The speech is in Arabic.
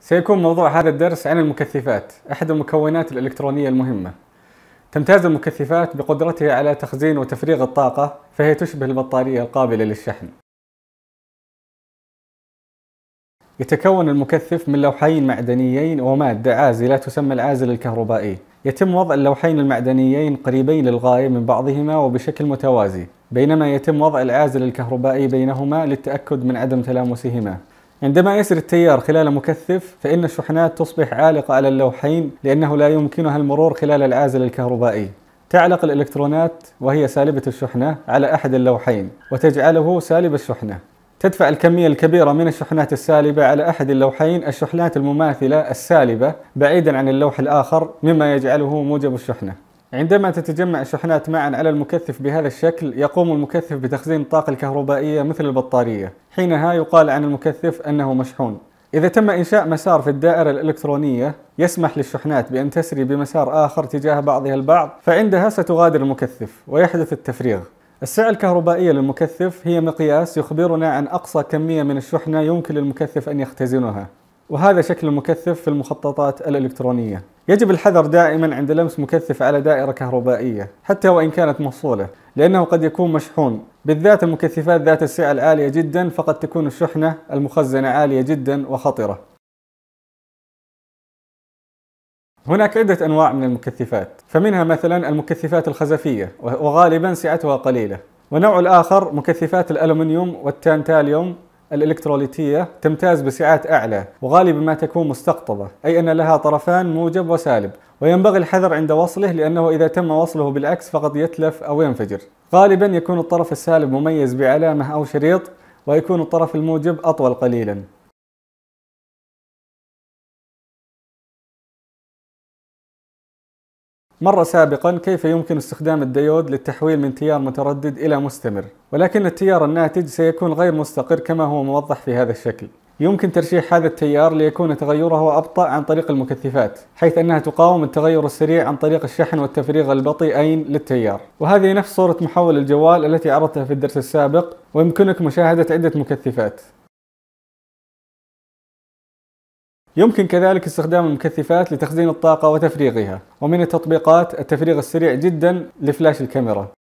سيكون موضوع هذا الدرس عن المكثفات أحد المكونات الإلكترونية المهمة تمتاز المكثفات بقدرتها على تخزين وتفريغ الطاقة فهي تشبه البطارية القابلة للشحن يتكون المكثف من لوحين معدنيين ومادة عازلة تسمى العازل الكهربائي يتم وضع اللوحين المعدنيين قريبين للغاية من بعضهما وبشكل متوازي بينما يتم وضع العازل الكهربائي بينهما للتأكد من عدم تلامسهما عندما يسر التيار خلال مكثف فإن الشحنات تصبح عالقة على اللوحين لأنه لا يمكنها المرور خلال العازل الكهربائي تعلق الإلكترونات وهي سالبة الشحنة على أحد اللوحين وتجعله سالب الشحنة تدفع الكمية الكبيرة من الشحنات السالبة على أحد اللوحين الشحنات المماثلة السالبة بعيدا عن اللوح الآخر مما يجعله موجب الشحنة عندما تتجمع الشحنات معا على المكثف بهذا الشكل يقوم المكثف بتخزين الطاقة الكهربائية مثل البطارية حينها يقال عن المكثف أنه مشحون إذا تم إنشاء مسار في الدائرة الإلكترونية يسمح للشحنات بأن تسري بمسار آخر تجاه بعضها البعض فعندها ستغادر المكثف ويحدث التفريغ السعة الكهربائية للمكثف هي مقياس يخبرنا عن أقصى كمية من الشحنة يمكن للمكثف أن يختزنها وهذا شكل المكثف في المخططات الإلكترونية يجب الحذر دائما عند لمس مكثف على دائرة كهربائية حتى وإن كانت مفصولة لأنه قد يكون مشحون بالذات المكثفات ذات السعة العالية جدا فقد تكون الشحنة المخزنة عالية جدا وخطرة هناك عدة أنواع من المكثفات فمنها مثلا المكثفات الخزفية وغالبا سعتها قليلة ونوع الآخر مكثفات الألمنيوم والتانتاليوم الإلكتروليتية تمتاز بسعات أعلى وغالبا ما تكون مستقطبة أي أن لها طرفان موجب وسالب وينبغي الحذر عند وصله لأنه إذا تم وصله بالعكس فقد يتلف أو ينفجر غالبا يكون الطرف السالب مميز بعلامة أو شريط ويكون الطرف الموجب أطول قليلا مر سابقا كيف يمكن استخدام الديود للتحويل من تيار متردد إلى مستمر ولكن التيار الناتج سيكون غير مستقر كما هو موضح في هذا الشكل يمكن ترشيح هذا التيار ليكون تغيره أبطأ عن طريق المكثفات حيث أنها تقاوم التغير السريع عن طريق الشحن والتفريغ البطيئين للتيار وهذه نفس صورة محول الجوال التي عرضتها في الدرس السابق ويمكنك مشاهدة عدة مكثفات يمكن كذلك استخدام المكثفات لتخزين الطاقة وتفريغها ومن التطبيقات التفريغ السريع جدا لفلاش الكاميرا